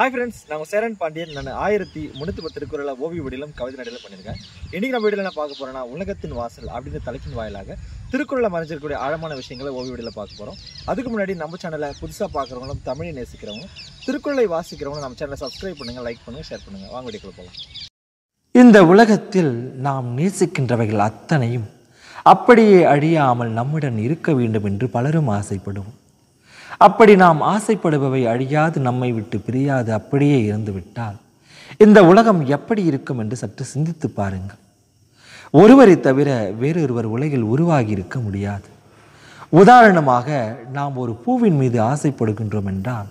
hi friends நான் சேரன் பாண்டியன் நான் ஆயிரத்தி முன்னூத்தி பத்து திருக்குறளை ஓவிய வடிலும் கவிதை நடையில் பண்ணியிருக்கேன் இன்றைக்கி நம்ம வீடியோ என்ன பார்க்க போகிறேன்னா உலகத்தின் வாசல் அப்படின்ற தலைப்பின் வாயிலாக திருக்குறளை மறைஞ்சிருக்கக்கூடிய ஆழமான விஷயங்களை ஓவிய வடியில் பார்க்க போகிறோம் அதுக்கு முன்னாடி நம்ம சேனலை புதுசாக பார்க்குறவங்களும் தமிழை நேசிக்கிறவங்க திருக்குறளை வாசிக்கிறவங்களும் நம்ம சேனலை சப்ஸ்கிரைப் பண்ணுங்கள் லைக் பண்ணுங்கள் ஷேர் பண்ணுங்கள் வாங்க வீடியோ போகலாம் இந்த உலகத்தில் நாம் நேசிக்கின்றவைகள் அத்தனையும் அப்படியே அழியாமல் நம்முடன் இருக்க வேண்டும் என்று பலரும் ஆசைப்படுவோம் அப்படி நாம் ஆசைப்படுபவை அழியாது நம்மை விட்டு பிரியாது அப்படியே இருந்துவிட்டால் இந்த உலகம் எப்படி இருக்கும் என்று சற்று சிந்தித்து பாருங்கள் ஒருவரை தவிர வேறொருவர் உலகில் உருவாகி இருக்க முடியாது உதாரணமாக நாம் ஒரு பூவின் மீது ஆசைப்படுகின்றோம் என்றால்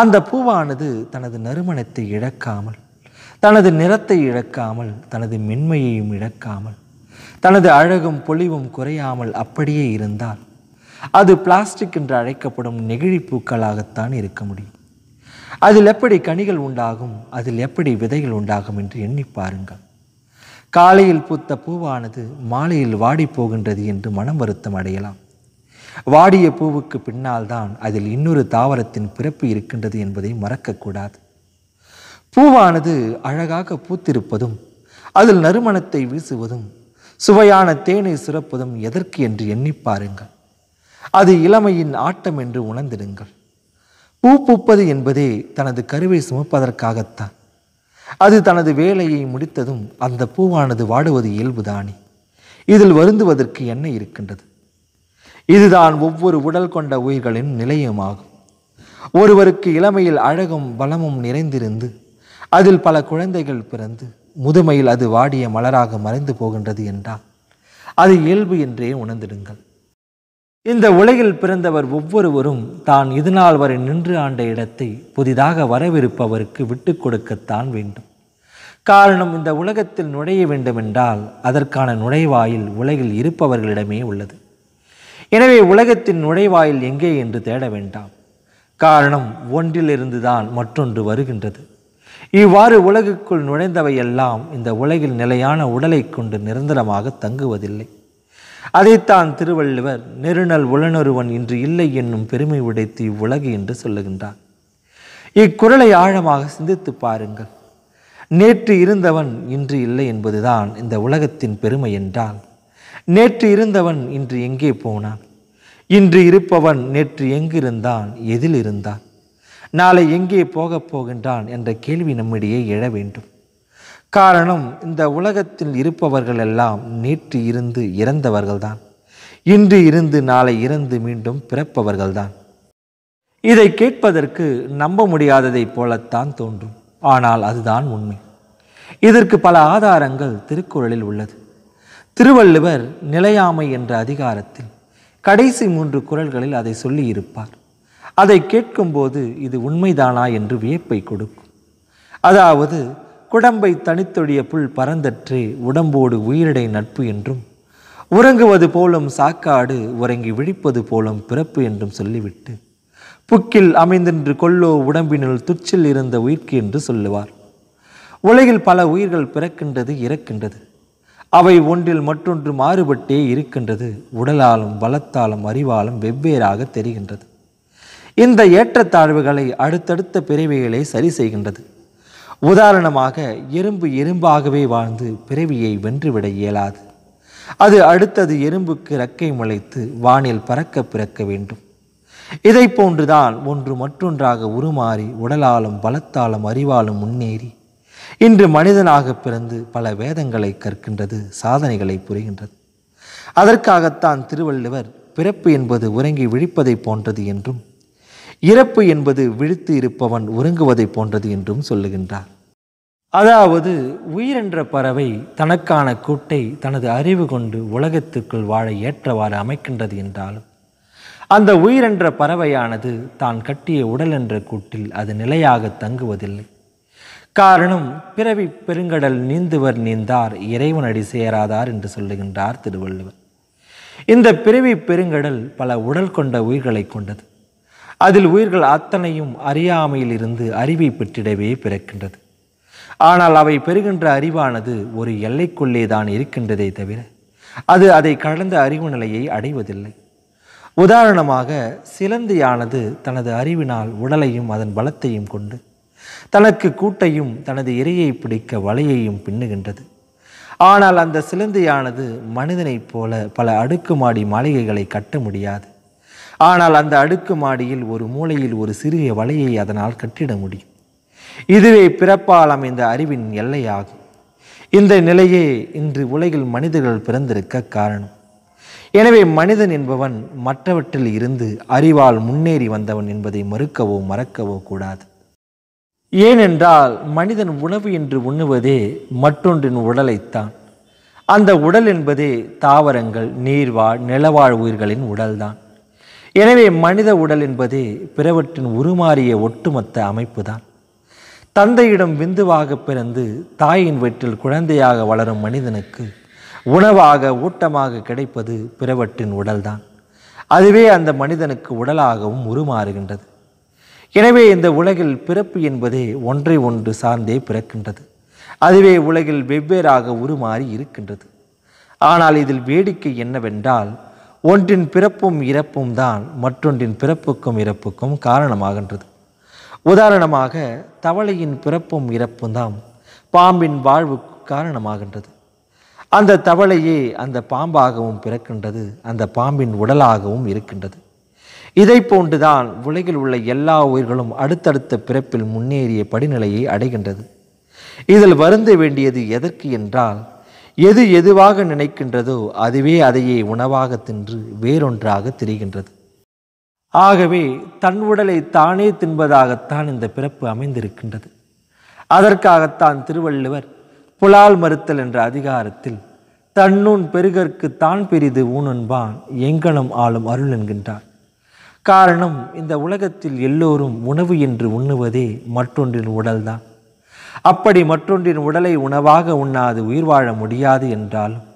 அந்த பூவானது தனது நறுமணத்தை இழக்காமல் தனது நிறத்தை இழக்காமல் தனது மென்மையையும் இழக்காமல் தனது அழகும் பொலிவும் குறையாமல் அப்படியே இருந்தால் அது பிளாஸ்டிக் என்று அழைக்கப்படும் நெகிழி பூக்களாகத்தான் இருக்க முடியும் அதில் எப்படி கனிகள் உண்டாகும் அதில் எப்படி விதைகள் உண்டாகும் என்று எண்ணி பாருங்கள் காலையில் பூத்த பூவானது மாலையில் வாடி போகின்றது என்று மனம் வருத்தம் அடையலாம் வாடிய பூவுக்கு பின்னால் தான் அதில் இன்னொரு தாவரத்தின் பிறப்பு இருக்கின்றது என்பதை மறக்கக்கூடாது பூவானது அழகாக பூத்திருப்பதும் அதில் நறுமணத்தை வீசுவதும் சுவையான தேனை சுரப்பதும் எதற்கு என்று எண்ணி பாருங்கள் அது இளமையின் ஆட்டம் என்று உணர்ந்திடுங்கள் பூ பூப்பது என்பதே தனது கருவை சுமப்பதற்காகத்தான் அது தனது வேலையை முடித்ததும் அந்த பூவானது வாடுவது இயல்புதானே இதில் வருந்துவதற்கு என்ன இருக்கின்றது இதுதான் ஒவ்வொரு உடல் கொண்ட உயிர்களின் நிலையமாகும் ஒருவருக்கு இளமையில் அழகும் பலமும் நிறைந்திருந்து அதில் பல குழந்தைகள் பிறந்து முதுமையில் அது வாடிய மலராக மறைந்து போகின்றது என்றால் அது இயல்பு என்றே உணர்ந்திடுங்கள் இந்த உலகில் பிறந்தவர் ஒவ்வொருவரும் தான் இதுநாள் வரை நின்று ஆண்ட இடத்தை புதிதாக வரவிருப்பவருக்கு விட்டு கொடுக்கத்தான் வேண்டும் காரணம் இந்த உலகத்தில் நுழைய வேண்டுமென்றால் அதற்கான நுழைவாயில் உலகில் இருப்பவர்களிடமே உள்ளது எனவே உலகத்தின் நுழைவாயில் எங்கே என்று தேட வேண்டாம் காரணம் ஒன்றிலிருந்து தான் மற்றொன்று வருகின்றது இவ்வாறு உலகுக்குள் நுழைந்தவையெல்லாம் இந்த உலகில் நிலையான உடலை கொண்டு நிரந்தரமாக தங்குவதில்லை அதைத்தான் திருவள்ளுவர் நெருநல் உளனொருவன் இன்று இல்லை என்னும் பெருமை உடைத்து இவ்வுலகு என்று சொல்லுகின்றார் இக்குரலை ஆழமாக சிந்தித்து பாருங்கள் நேற்று இருந்தவன் இன்று இல்லை என்பதுதான் இந்த உலகத்தின் பெருமை என்றால் நேற்று இருந்தவன் இன்று எங்கே போனான் இன்று இருப்பவன் நேற்று எங்கிருந்தான் எதில் இருந்தான் நாளை எங்கே போகப் போகின்றான் என்ற கேள்வி நம்மிடையே எழ வேண்டும் காரணம் இந்த உலகத்தில் இருப்பவர்கள் எல்லாம் நேற்று இருந்து இறந்தவர்கள்தான் இன்று இருந்து நாளை இறந்து மீண்டும் பிறப்பவர்கள்தான் இதை கேட்பதற்கு நம்ப முடியாததைப் போலத்தான் தோன்றும் ஆனால் அதுதான் உண்மை இதற்கு பல ஆதாரங்கள் திருக்குறளில் உள்ளது திருவள்ளுவர் நிலையாமை என்ற அதிகாரத்தில் கடைசி மூன்று குரல்களில் அதை சொல்லியிருப்பார் அதை கேட்கும்போது இது உண்மைதானா என்று வியப்பை கொடுக்கும் அதாவது குடம்பை தனித்தொழிய புல் பரந்தற்று உடம்போடு உயிரிடை நட்பு என்றும் உறங்குவது போலும் சாக்காடு உறங்கி விழிப்பது போலும் பிறப்பு என்றும் சொல்லிவிட்டு புக்கில் அமைந்தென்று கொல்லோ உடம்பினுள் துச்சில் இருந்த உயிர்க்கு என்று சொல்லுவார் உலகில் பல உயிர்கள் பிறக்கின்றது இறக்கின்றது அவை ஒன்றில் மற்றொன்று மாறுபட்டே இருக்கின்றது உடலாலும் பலத்தாலும் அறிவாலும் வெவ்வேறாக தெரிகின்றது இந்த ஏற்றத்தாழ்வுகளை அடுத்தடுத்த பிரிவைகளை சரி செய்கின்றது உதாரணமாக எறும்பு எறும்பாகவே வாழ்ந்து பிறவியை வென்றுவிட இயலாது அது அடுத்தது எறும்புக்கு ரக்கை முளைத்து வானில் பறக்க பிறக்க வேண்டும் இதை போன்றுதான் ஒன்று மற்றொன்றாக உருமாறி உடலாலும் பலத்தாலும் அறிவாலும் முன்னேறி இன்று மனிதனாக பிறந்து பல வேதங்களை கற்கின்றது சாதனைகளை புரிகின்றது அதற்காகத்தான் திருவள்ளுவர் பிறப்பு என்பது உறங்கி விழிப்பதை போன்றது என்றும் இறப்பு என்பது விழித்து இருப்பவன் உறங்குவதை போன்றது என்றும் சொல்லுகின்றார் அதாவது உயிரென்ற பறவை தனக்கான கூட்டை தனது அறிவு கொண்டு உலகத்திற்குள் வாழ ஏற்றவாறு அமைக்கின்றது என்றாலும் அந்த உயிரென்ற பறவையானது தான் கட்டிய உடல் என்ற கூட்டில் அது நிலையாக தங்குவதில்லை காரணம் பிறவி பெருங்கடல் நீந்துவர் நீந்தார் இறைவனடி சேராதார் என்று சொல்லுகின்றார் திருவள்ளுவர் இந்த பிறவி பெருங்கடல் பல உடல் கொண்ட உயிர்களை கொண்டது அதில் உயிர்கள் அத்தனையும் அறியாமையிலிருந்து அறிவை பெற்றிடவே பிறக்கின்றது ஆனால் அவை பெறுகின்ற அறிவானது ஒரு எல்லைக்குள்ளே தான் இருக்கின்றதே தவிர அது அதை கடந்த அறிவு நிலையை அடைவதில்லை உதாரணமாக சிலந்தியானது தனது அறிவினால் உடலையும் அதன் பலத்தையும் கொண்டு தனக்கு கூட்டையும் தனது இரையை பிடிக்க வலையையும் பின்னுகின்றது ஆனால் அந்த சிலந்தியானது மனிதனைப் போல பல அடுக்குமாடி மாளிகைகளை கட்ட முடியாது ஆனால் அந்த அடுக்கு மாடியில் ஒரு மூலையில் ஒரு சிறிய வலையை அதனால் கட்டிட முடியும் இதுவே பிறப்பால் அமைந்த அறிவின் எல்லையாகும் இந்த நிலையே இன்று உலகில் மனிதர்கள் பிறந்திருக்க காரணம் எனவே மனிதன் என்பவன் மற்றவற்றில் இருந்து அறிவால் முன்னேறி வந்தவன் என்பதை மறுக்கவோ மறக்கவோ கூடாது ஏனென்றால் மனிதன் உணவு என்று உண்ணுவதே மற்றொன்றின் உடலைத்தான் அந்த உடல் என்பதே தாவரங்கள் நீர்வாழ் நிலவாழ் உயிர்களின் உடல்தான் எனவே மனித உடல் என்பது பிறவற்றின் உருமாறிய ஒட்டுமொத்த அமைப்பு தான் தந்தையிடம் விந்துவாக பிறந்து தாயின் வயிற்றில் குழந்தையாக வளரும் மனிதனுக்கு உணவாக ஊட்டமாக கிடைப்பது பிறவற்றின் உடல்தான் அதுவே அந்த மனிதனுக்கு உடலாகவும் உருமாறுகின்றது எனவே இந்த உலகில் பிறப்பு என்பதே ஒன்றை ஒன்று சார்ந்தே பிறக்கின்றது அதுவே உலகில் வெவ்வேறாக உருமாறி இருக்கின்றது ஆனால் இதில் வேடிக்கை என்னவென்றால் ஒன்றின் பிறப்பும் இறப்பும் தான் மற்றொன்றின் பிறப்புக்கும் இறப்புக்கும் காரணமாகின்றது உதாரணமாக தவளையின் பிறப்பும் இறப்பும் தான் பாம்பின் வாழ்வுக்கு காரணமாகின்றது அந்த தவளையே அந்த பாம்பாகவும் பிறக்கின்றது அந்த பாம்பின் உடலாகவும் இருக்கின்றது இதை போன்றுதான் உலகில் உள்ள எல்லா உயிர்களும் அடுத்தடுத்த பிறப்பில் முன்னேறிய படிநிலையை அடைகின்றது இதில் வருந்த வேண்டியது எதற்கு என்றால் எது எதுவாக நினைக்கின்றதோ அதுவே அதையே உணவாக தின்று வேறொன்றாக திரிகின்றது ஆகவே தன் உடலை தானே தின்பதாகத்தான் இந்த பிறப்பு அமைந்திருக்கின்றது அதற்காகத்தான் திருவள்ளுவர் புலால் மறுத்தல் என்ற அதிகாரத்தில் தன்னூன் பெருகற்கு தான் பெரிது ஊனன்பான் எங்கனம் ஆளும் அருள் என்கின்றான் காரணம் இந்த உலகத்தில் எல்லோரும் உணவு என்று உண்ணுவதே மற்றொன்றின் உடல்தான் அப்படி மற்றொன்றின் உடலை உணவாக உண்ணாது உயிர் வாழ முடியாது என்றாலும்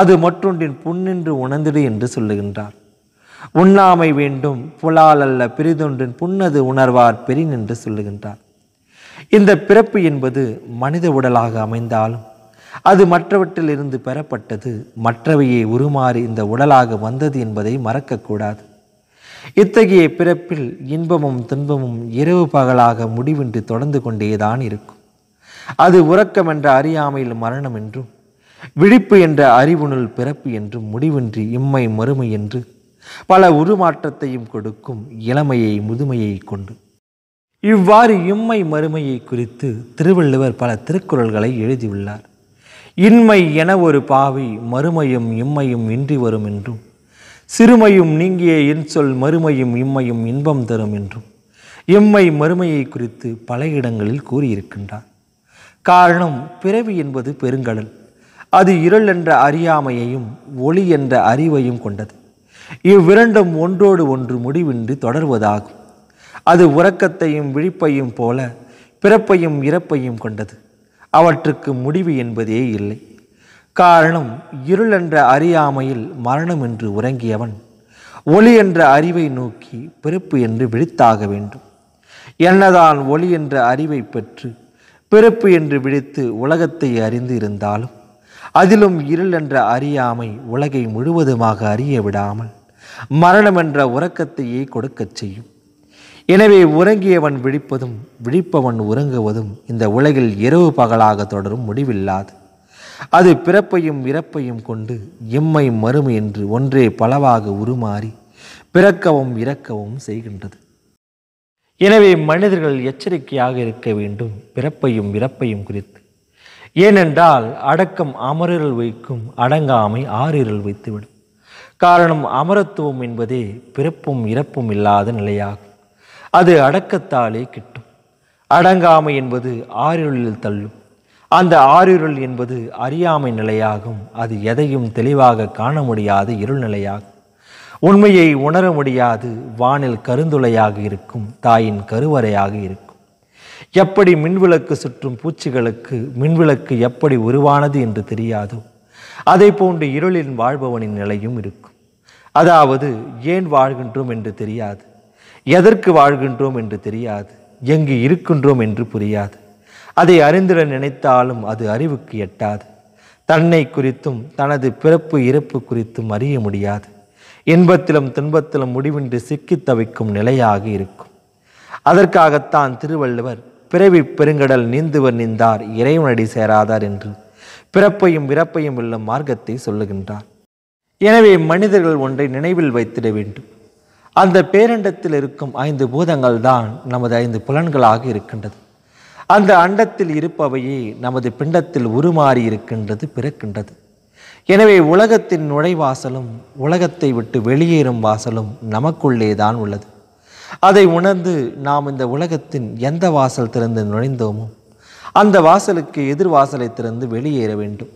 அது மற்றொன்றின் புண்ணின்று உணர்ந்திடு என்று சொல்லுகின்றார் உண்ணாமை வேண்டும் புலால் அல்ல பிரிதொன்றின் புன்னது உணர்வார் பெரின் என்று சொல்லுகின்றார் இந்த பிறப்பு என்பது மனித உடலாக அமைந்தாலும் அது மற்றவற்றிலிருந்து பெறப்பட்டது மற்றவையை உருமாறி இந்த உடலாக வந்தது என்பதை மறக்கக்கூடாது இத்தகைய பிறப்பில் இன்பமும் துன்பமும் இரவு பகலாக முடிவின்றி தொடர்ந்து கொண்டேதான் இருக்கும் அது உறக்கம் என்ற அறியாமையில் மரணம் என்றும் விழிப்பு என்ற அறிவுணல் பிறப்பு என்றும் முடிவின்றி இம்மை மறுமை என்று பல உருமாற்றத்தையும் கொடுக்கும் இளமையை முதுமையை கொண்டு இவ்வாறு இம்மை மறுமையை குறித்து திருவள்ளுவர் பல திருக்குறள்களை எழுதியுள்ளார் இன்மை என ஒரு பாவி மறுமையும் இம்மையும் இன்றி வரும் என்றும் சிறுமையும் நீங்கிய இன்சொல் மறுமையும் இம்மையும் இன்பம் தரும் என்றும் இம்மை மறுமையை குறித்து பல இடங்களில் கூறியிருக்கின்றார் காரணம் பிறவி என்பது பெருங்கடல் அது இருள் என்ற அறியாமையையும் ஒளி என்ற அறிவையும் கொண்டது இவ்விரண்டும் ஒன்றோடு ஒன்று முடிவின்றி தொடர்வதாகும் அது உறக்கத்தையும் விழிப்பையும் போல பிறப்பையும் இறப்பையும் கொண்டது அவற்றுக்கு முடிவு என்பதே இல்லை காரணம் இருள் என்ற அறியாமையில் மரணம் என்று உறங்கியவன் ஒளி என்ற அறிவை நோக்கி பிறப்பு என்று விழித்தாக வேண்டும் என்னதான் ஒளி என்ற அறிவை பெற்று பிறப்பு என்று விழித்து உலகத்தை அறிந்து இருந்தாலும் அதிலும் இருள் என்ற அறியாமை உலகை முழுவதுமாக அறிய விடாமல் மரணம் என்ற உறக்கத்தையே கொடுக்கச் செய்யும் எனவே உறங்கியவன் விழிப்பதும் விழிப்பவன் உறங்குவதும் இந்த உலகில் இரவு பகலாக தொடரும் முடிவில்லாது அது பிறப்பையும் இறப்பையும் கொண்டு எம்மை மறுமை என்று ஒன்றே பலவாக உருமாறி பிறக்கவும் இறக்கவும் செய்கின்றது எனவே மனிதர்கள் எச்சரிக்கையாக இருக்க வேண்டும் பிறப்பையும் இறப்பையும் குறித்து ஏனென்றால் அடக்கம் அமரரில் வைக்கும் அடங்காமை ஆறிரல் வைத்துவிடும் காரணம் அமரத்துவம் என்பதே பிறப்பும் இறப்பும் இல்லாத நிலையாகும் அது அடக்கத்தாலே கிட்டும் அடங்காமை என்பது ஆறிரலில் தள்ளும் அந்த ஆறிருள் என்பது அறியாமை நிலையாகும் அது எதையும் தெளிவாக காண முடியாத இருள் நிலையாகும் உண்மையை உணர முடியாது வானில் கருந்துளையாக இருக்கும் தாயின் கருவறையாக இருக்கும் எப்படி மின்விளக்கு சுற்றும் பூச்சிகளுக்கு மின்விளக்கு எப்படி உருவானது என்று தெரியாதோ அதை போன்று இருளின் வாழ்பவனின் நிலையும் இருக்கும் அதாவது ஏன் வாழ்கின்றோம் என்று தெரியாது எதற்கு வாழ்கின்றோம் என்று தெரியாது எங்கு இருக்கின்றோம் என்று புரியாது அதை அறிந்திட நினைத்தாலும் அது அறிவுக்கு எட்டாது தன்னை குறித்தும் தனது பிறப்பு இறப்பு குறித்தும் அறிய முடியாது இன்பத்திலும் துன்பத்திலும் முடிவின்றி சிக்கி தவிக்கும் நிலையாக இருக்கும் அதற்காகத்தான் திருவள்ளுவர் பிறவி பெருங்கடல் நீந்துவர் நீந்தார் இறைவனடி சேராதார் என்று பிறப்பையும் இறப்பையும் உள்ள மார்க்கத்தை சொல்லுகின்றார் எனவே மனிதர்கள் ஒன்றை நினைவில் வைத்திட வேண்டும் அந்த பேரண்டத்தில் இருக்கும் ஐந்து பூதங்கள் தான் நமது ஐந்து புலன்களாக இருக்கின்றது அந்த அண்டத்தில் இருப்பவையே நமது பிண்டத்தில் உருமாறி இருக்கின்றது பிறக்கின்றது எனவே உலகத்தின் நுழைவாசலும் உலகத்தை விட்டு வெளியேறும் வாசலும் நமக்குள்ளே தான் உள்ளது அதை உணர்ந்து நாம் இந்த உலகத்தின் எந்த வாசல் திறந்து நுழைந்தோமோ அந்த வாசலுக்கு எதிர் வாசலை திறந்து வெளியேற வேண்டும்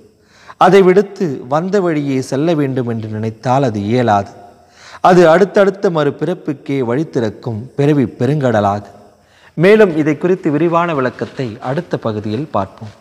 அதை விடுத்து வந்த வழியே செல்ல வேண்டும் என்று நினைத்தால் அது இயலாது அது அடுத்தடுத்த மறுபிறப்புக்கே வழித்திறக்கும் பிறவி பெருங்கடலாகும் மேலும் இதை குறித்து விரிவான விளக்கத்தை அடுத்த பகுதியில் பார்ப்போம்